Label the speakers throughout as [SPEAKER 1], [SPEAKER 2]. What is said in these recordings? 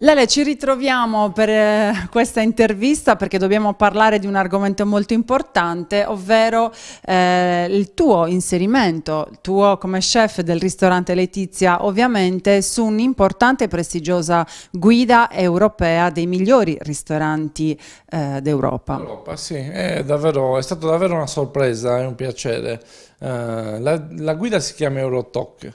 [SPEAKER 1] Lele, ci ritroviamo per eh, questa intervista perché dobbiamo parlare di un argomento molto importante, ovvero eh, il tuo inserimento, il tuo come chef del ristorante Letizia, ovviamente su un'importante e prestigiosa guida europea dei migliori ristoranti eh, d'Europa. Europa, sì,
[SPEAKER 2] è, davvero, è stata davvero una sorpresa, è un piacere. Eh, la, la guida si chiama Eurotalk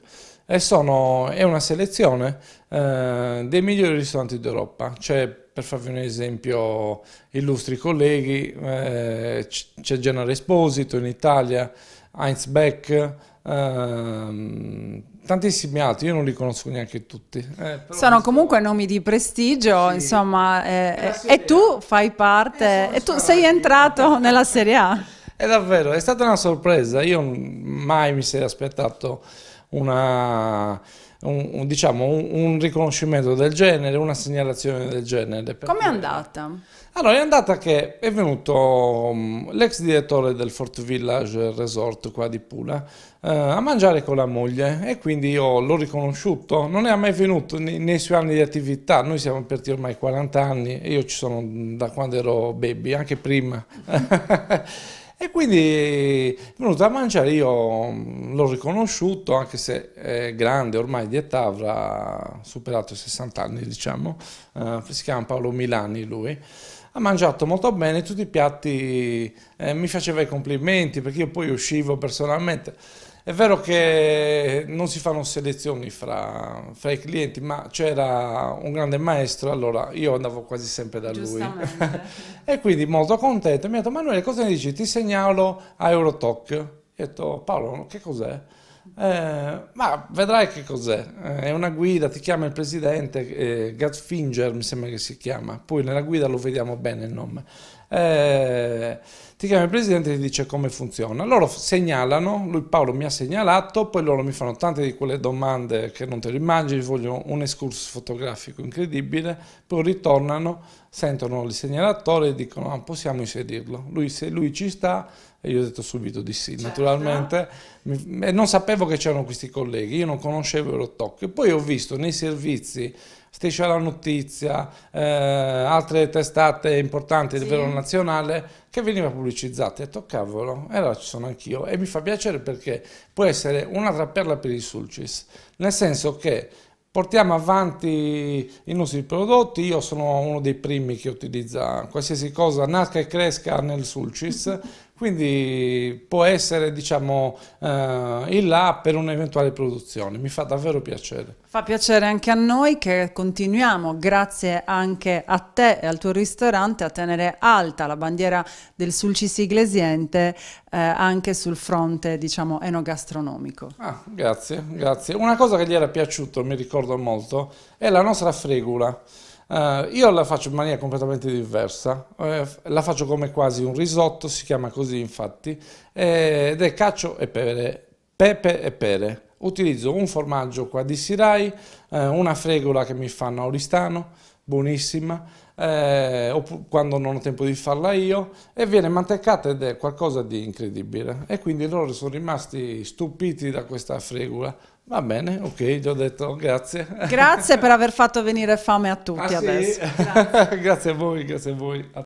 [SPEAKER 2] e sono, è una selezione eh, dei migliori ristoranti d'Europa. C'è, per farvi un esempio, illustri colleghi, eh, c'è Gennaro Esposito in Italia, Heinz Beck, ehm, tantissimi altri, io non li conosco neanche tutti.
[SPEAKER 1] Eh, Sono comunque so. nomi di prestigio, sì. insomma, eh, eh e tu fai parte, eh, e tu sei entrato nella Serie A.
[SPEAKER 2] È davvero, è stata una sorpresa, io mai mi sarei aspettato una, un, un, diciamo, un, un, riconoscimento del genere, una segnalazione del genere. Come
[SPEAKER 1] è andata?
[SPEAKER 2] Allora è andata che è venuto um, l'ex direttore del Fort Village Resort qua di Pula uh, a mangiare con la moglie e quindi io l'ho riconosciuto, non è mai venuto nei, nei suoi anni di attività, noi siamo aperti ormai 40 anni e io ci sono da quando ero baby, anche prima. E quindi è venuto a mangiare, io mm, l'ho riconosciuto, anche se è grande, ormai di età avrà superato i 60 anni, diciamo, eh, si chiama Paolo Milani lui, ha mangiato molto bene tutti i piatti, eh, mi faceva i complimenti perché io poi uscivo personalmente è vero che non si fanno selezioni fra, fra i clienti, ma c'era un grande maestro, allora io andavo quasi sempre da lui. e quindi molto contento, mi ha detto Manuele cosa ne dici? Ti segnalo a Eurotalk. Ho detto Paolo, che cos'è? Eh, ma vedrai che cos'è. Eh, è una guida, ti chiama il presidente, eh, Gatfinger mi sembra che si chiama, poi nella guida lo vediamo bene il nome. Eh, ti chiama il presidente e ti dice come funziona. Loro segnalano, lui Paolo mi ha segnalato, poi loro mi fanno tante di quelle domande che non te le immagini, vogliono un escursus fotografico incredibile, poi ritornano, sentono il segnalatore e dicono ah, possiamo inserirlo. Lui se lui ci sta, e io ho detto subito di sì, certo. naturalmente, mi, e non sapevo sapevo che c'erano questi colleghi, io non conoscevo Rotocchio, poi ho visto nei servizi Striscia la Notizia, eh, altre testate importanti a sì. livello nazionale che veniva pubblicizzata e detto cavolo, e allora ci sono anch'io e mi fa piacere perché può essere una perla per il Sulcis, nel senso che portiamo avanti i nostri prodotti, io sono uno dei primi che utilizza qualsiasi cosa, nasca e cresca nel Sulcis, quindi può essere diciamo, eh, il là per un'eventuale produzione, mi fa davvero piacere.
[SPEAKER 1] Fa piacere anche a noi che continuiamo, grazie anche a te e al tuo ristorante, a tenere alta la bandiera del Sulcis Iglesiente eh, anche sul fronte diciamo, enogastronomico. Ah,
[SPEAKER 2] grazie, grazie. Una cosa che gli era piaciuto, mi ricordo molto, è la nostra fregula. Uh, io la faccio in maniera completamente diversa, eh, la faccio come quasi un risotto, si chiama così infatti, eh, ed è cacio e pere, pepe e pere utilizzo un formaggio qua di Sirai, eh, una fregola che mi fanno Auristano, buonissima, eh, quando non ho tempo di farla io, e viene manteccata ed è qualcosa di incredibile. E quindi loro sono rimasti stupiti da questa fregola. Va bene, ok, gli ho detto grazie. Grazie
[SPEAKER 1] per aver fatto venire fame a tutti ah, adesso.
[SPEAKER 2] Sì? Grazie. grazie a voi, grazie a voi.